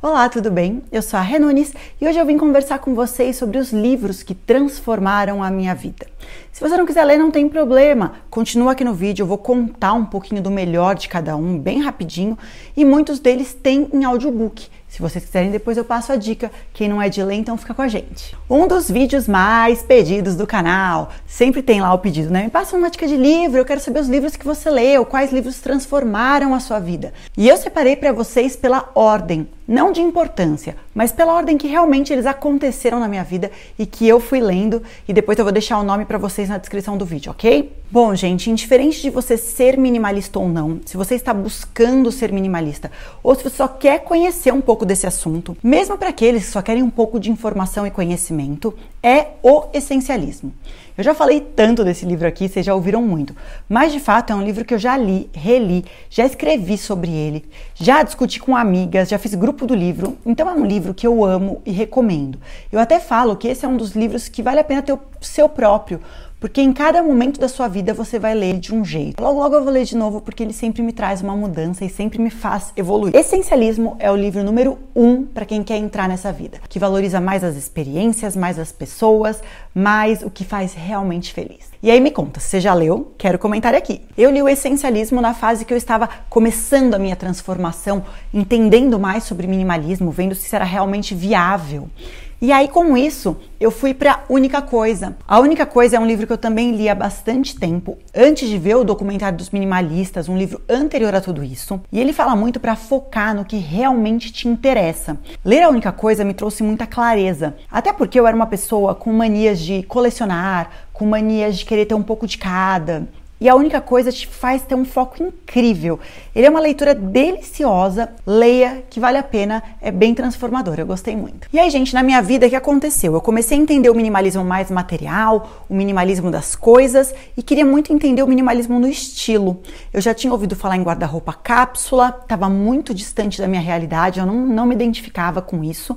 Olá, tudo bem? Eu sou a Renunes e hoje eu vim conversar com vocês sobre os livros que transformaram a minha vida. Se você não quiser ler, não tem problema. Continua aqui no vídeo, eu vou contar um pouquinho do melhor de cada um, bem rapidinho, e muitos deles têm em audiobook. Se vocês quiserem, depois eu passo a dica. Quem não é de ler, então fica com a gente. Um dos vídeos mais pedidos do canal. Sempre tem lá o pedido, né? Me passa uma dica de livro, eu quero saber os livros que você leu, quais livros transformaram a sua vida. E eu separei para vocês pela ordem, não de importância, mas pela ordem que realmente eles aconteceram na minha vida e que eu fui lendo e depois eu vou deixar o nome para vocês na descrição do vídeo, ok? Bom, gente, indiferente de você ser minimalista ou não, se você está buscando ser minimalista ou se você só quer conhecer um pouco desse assunto, mesmo para aqueles que só querem um pouco de informação e conhecimento, é o essencialismo. Eu já falei tanto desse livro aqui, vocês já ouviram muito, mas de fato é um livro que eu já li, reli, já escrevi sobre ele, já discuti com amigas, já fiz grupo do livro, então é um livro que eu amo e recomendo. Eu até falo que esse é um dos livros que vale a pena ter o seu próprio, porque em cada momento da sua vida você vai ler de um jeito. Logo, logo eu vou ler de novo, porque ele sempre me traz uma mudança e sempre me faz evoluir. Essencialismo é o livro número um para quem quer entrar nessa vida, que valoriza mais as experiências, mais as pessoas, mais o que faz realmente feliz. E aí me conta, você já leu? Quero comentar aqui. Eu li o Essencialismo na fase que eu estava começando a minha transformação, entendendo mais sobre minimalismo, vendo se era realmente viável. E aí, com isso, eu fui para Única Coisa. A Única Coisa é um livro que eu também li há bastante tempo, antes de ver o documentário dos minimalistas, um livro anterior a tudo isso. E ele fala muito para focar no que realmente te interessa. Ler A Única Coisa me trouxe muita clareza, até porque eu era uma pessoa com manias de colecionar, com manias de querer ter um pouco de cada. E a única coisa te faz ter um foco incrível. Ele é uma leitura deliciosa, leia, que vale a pena, é bem transformador, eu gostei muito. E aí, gente, na minha vida, o que aconteceu? Eu comecei a entender o minimalismo mais material, o minimalismo das coisas, e queria muito entender o minimalismo no estilo. Eu já tinha ouvido falar em guarda-roupa cápsula, estava muito distante da minha realidade, eu não, não me identificava com isso.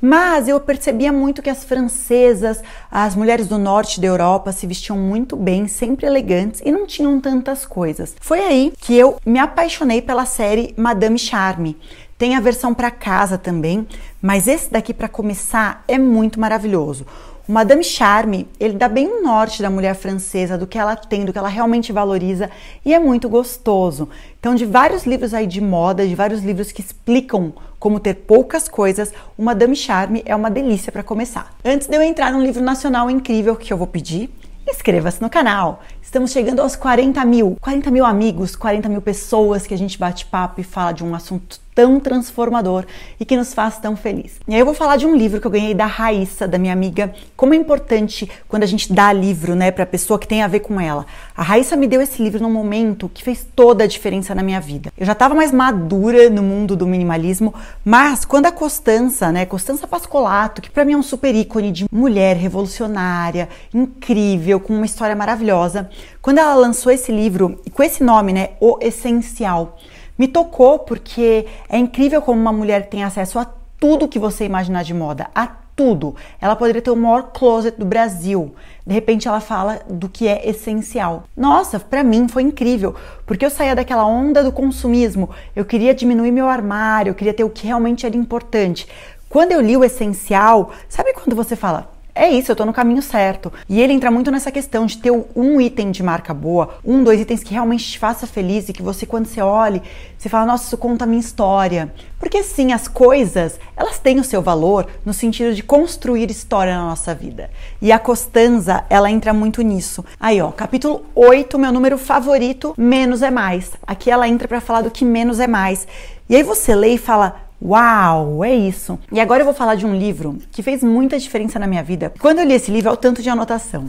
Mas eu percebia muito que as francesas, as mulheres do norte da Europa se vestiam muito bem, sempre elegantes e não tinham tantas coisas. Foi aí que eu me apaixonei pela série Madame Charme. Tem a versão para casa também, mas esse daqui para começar é muito maravilhoso. Madame Charme, ele dá bem um norte da mulher francesa, do que ela tem, do que ela realmente valoriza e é muito gostoso. Então, de vários livros aí de moda, de vários livros que explicam como ter poucas coisas, o Madame Charme é uma delícia para começar. Antes de eu entrar num livro nacional incrível que eu vou pedir, inscreva-se no canal. Estamos chegando aos 40 mil, 40 mil amigos, 40 mil pessoas que a gente bate papo e fala de um assunto tão transformador e que nos faz tão feliz. E aí eu vou falar de um livro que eu ganhei da Raíssa, da minha amiga, como é importante quando a gente dá livro, né, para pessoa que tem a ver com ela. A Raíssa me deu esse livro num momento que fez toda a diferença na minha vida. Eu já estava mais madura no mundo do minimalismo, mas quando a Costança, né, Costança Pascolato, que para mim é um super ícone de mulher revolucionária, incrível, com uma história maravilhosa, quando ela lançou esse livro com esse nome, né, O Essencial, me tocou porque é incrível como uma mulher tem acesso a tudo que você imaginar de moda, a tudo. Ela poderia ter o maior closet do Brasil. De repente ela fala do que é essencial. Nossa, para mim foi incrível, porque eu saía daquela onda do consumismo. Eu queria diminuir meu armário, eu queria ter o que realmente era importante. Quando eu li o essencial, sabe quando você fala, é isso, eu tô no caminho certo. E ele entra muito nessa questão de ter um item de marca boa, um, dois itens que realmente te faça feliz e que você, quando você olhe, você fala, nossa, isso conta a minha história. Porque sim, as coisas, elas têm o seu valor no sentido de construir história na nossa vida. E a Costanza, ela entra muito nisso. Aí, ó, capítulo 8, meu número favorito, menos é mais. Aqui ela entra para falar do que menos é mais. E aí você lê e fala, Uau, é isso! E agora eu vou falar de um livro que fez muita diferença na minha vida. Quando eu li esse livro, é o tanto de anotação.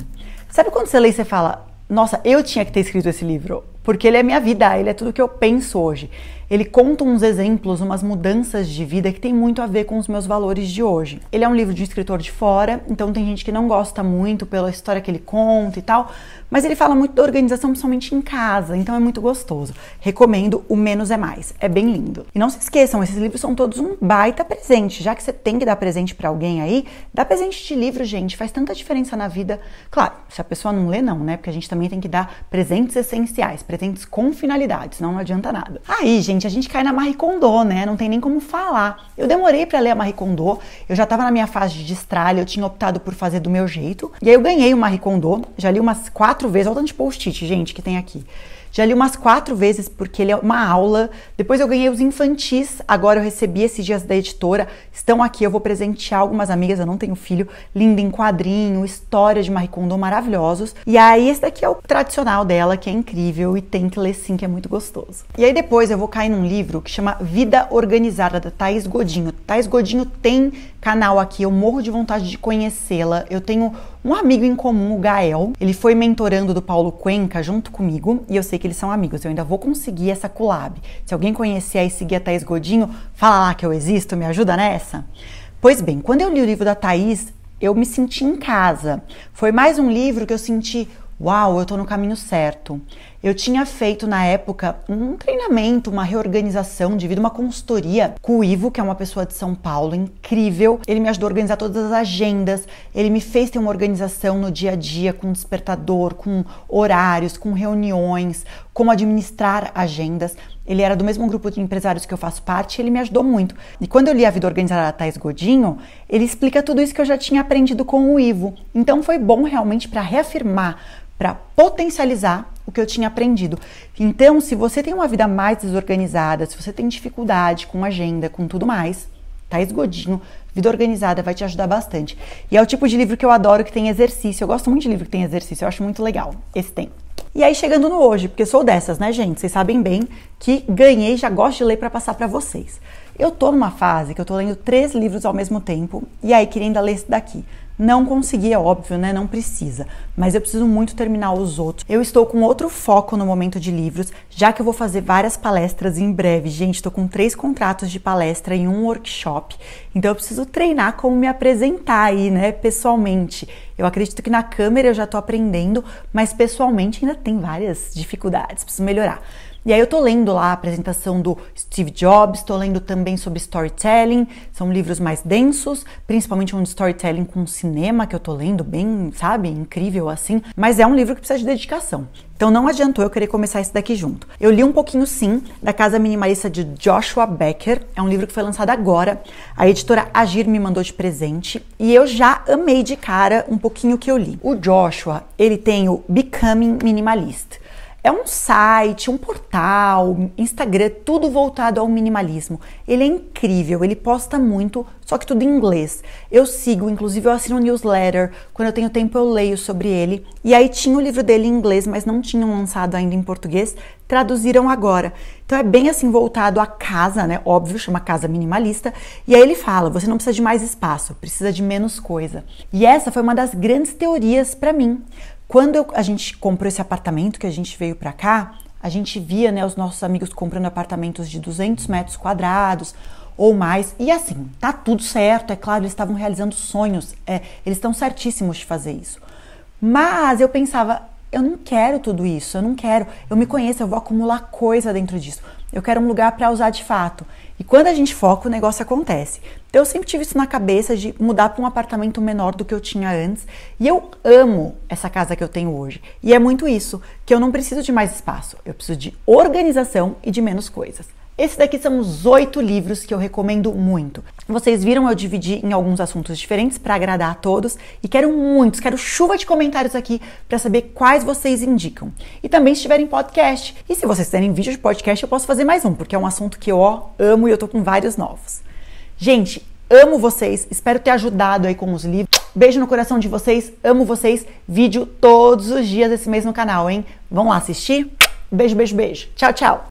Sabe quando você lê e você fala, nossa, eu tinha que ter escrito esse livro? Porque ele é minha vida, ele é tudo que eu penso hoje. Ele conta uns exemplos, umas mudanças de vida que tem muito a ver com os meus valores de hoje. Ele é um livro de um escritor de fora, então tem gente que não gosta muito pela história que ele conta e tal, mas ele fala muito da organização, principalmente em casa, então é muito gostoso. Recomendo O Menos é Mais, é bem lindo. E não se esqueçam, esses livros são todos um baita presente, já que você tem que dar presente para alguém aí, dá presente de livro, gente, faz tanta diferença na vida. Claro, se a pessoa não lê, não, né? Porque a gente também tem que dar presentes essenciais, presentes com finalidades. não adianta nada. Aí, gente, gente, a gente cai na Marie Kondo, né? Não tem nem como falar. Eu demorei para ler a Marie Kondo, eu já estava na minha fase de destralha, eu tinha optado por fazer do meu jeito. E aí eu ganhei o Marie Kondo, já li umas quatro vezes, olha o tanto de post-it, gente, que tem aqui. Já li umas quatro vezes porque ele é uma aula. Depois eu ganhei os infantis, agora eu recebi esses dias da editora. Estão aqui, eu vou presentear algumas amigas, eu não tenho filho. Lindo em quadrinho, histórias de Marie Kondo maravilhosos. E aí esse daqui é o tradicional dela, que é incrível e tem que ler sim, que é muito gostoso. E aí depois eu vou cair num livro que chama Vida Organizada, da Thaís Godinho. Thaís Godinho tem canal aqui, eu morro de vontade de conhecê-la. Eu tenho um amigo em comum, o Gael. Ele foi mentorando do Paulo Cuenca junto comigo e eu sei que eles são amigos. Eu ainda vou conseguir essa collab. Se alguém conhecer e seguir a Thaís Godinho, fala lá que eu existo, me ajuda nessa. Pois bem, quando eu li o livro da Thaís, eu me senti em casa. Foi mais um livro que eu senti, uau, eu tô no caminho certo. Eu tinha feito na época um treinamento, uma reorganização de vida, uma consultoria com o Ivo, que é uma pessoa de São Paulo incrível. Ele me ajudou a organizar todas as agendas, ele me fez ter uma organização no dia a dia com despertador, com horários, com reuniões, como administrar agendas. Ele era do mesmo grupo de empresários que eu faço parte, ele me ajudou muito. E quando eu li A Vida Organizada da Thais Godinho, ele explica tudo isso que eu já tinha aprendido com o Ivo. Então foi bom realmente para reafirmar, para potencializar o que eu tinha aprendido. Então, se você tem uma vida mais desorganizada, se você tem dificuldade com agenda, com tudo mais, tá esgodinho, vida organizada vai te ajudar bastante. E é o tipo de livro que eu adoro que tem exercício. Eu gosto muito de livro que tem exercício, eu acho muito legal. Esse tem. E aí chegando no hoje, porque sou dessas, né, gente? Vocês sabem bem que ganhei, já gosto de ler para passar para vocês. Eu tô numa fase que eu tô lendo três livros ao mesmo tempo e aí queria ainda ler esse daqui. Não consegui, é óbvio, né? Não precisa. Mas eu preciso muito terminar os outros. Eu estou com outro foco no momento de livros, já que eu vou fazer várias palestras em breve. Gente, estou com três contratos de palestra e um workshop. Então eu preciso treinar como me apresentar aí, né? Pessoalmente. Eu acredito que na câmera eu já estou aprendendo, mas pessoalmente ainda tem várias dificuldades. Preciso melhorar. E aí eu tô lendo lá a apresentação do Steve Jobs, tô lendo também sobre storytelling, são livros mais densos, principalmente um de storytelling com cinema que eu tô lendo, bem, sabe, incrível assim, mas é um livro que precisa de dedicação. Então não adiantou eu querer começar esse daqui junto. Eu li um pouquinho sim da Casa Minimalista de Joshua Becker, é um livro que foi lançado agora. A editora Agir me mandou de presente e eu já amei de cara um pouquinho que eu li. O Joshua, ele tem o Becoming Minimalista. É um site, um portal, Instagram, tudo voltado ao minimalismo. Ele é incrível, ele posta muito, só que tudo em inglês. Eu sigo, inclusive eu assino um newsletter, quando eu tenho tempo eu leio sobre ele. E aí tinha o livro dele em inglês, mas não tinham lançado ainda em português, traduziram agora. Então é bem assim voltado à casa, né? Óbvio, chama casa minimalista. E aí ele fala: você não precisa de mais espaço, precisa de menos coisa. E essa foi uma das grandes teorias para mim. Quando eu, a gente comprou esse apartamento que a gente veio para cá, a gente via né, os nossos amigos comprando apartamentos de 200 metros quadrados ou mais. E assim, tá tudo certo, é claro, eles estavam realizando sonhos, é, eles estão certíssimos de fazer isso. Mas eu pensava, eu não quero tudo isso, eu não quero, eu me conheço, eu vou acumular coisa dentro disso. Eu quero um lugar para usar de fato. E quando a gente foca, o negócio acontece. Então eu sempre tive isso na cabeça de mudar para um apartamento menor do que eu tinha antes. E eu amo essa casa que eu tenho hoje. E é muito isso, que eu não preciso de mais espaço, eu preciso de organização e de menos coisas. Esses daqui são os oito livros que eu recomendo muito. Vocês viram eu dividi em alguns assuntos diferentes para agradar a todos e quero muitos, quero chuva de comentários aqui para saber quais vocês indicam. E também se tiverem podcast. E se vocês tiverem vídeo de podcast, eu posso fazer mais um, porque é um assunto que eu ó, amo e eu tô com vários novos. Gente, amo vocês, espero ter ajudado aí com os livros. Beijo no coração de vocês, amo vocês. Vídeo todos os dias esse mês no canal, hein? Vão lá assistir? Beijo, beijo, beijo. Tchau, tchau.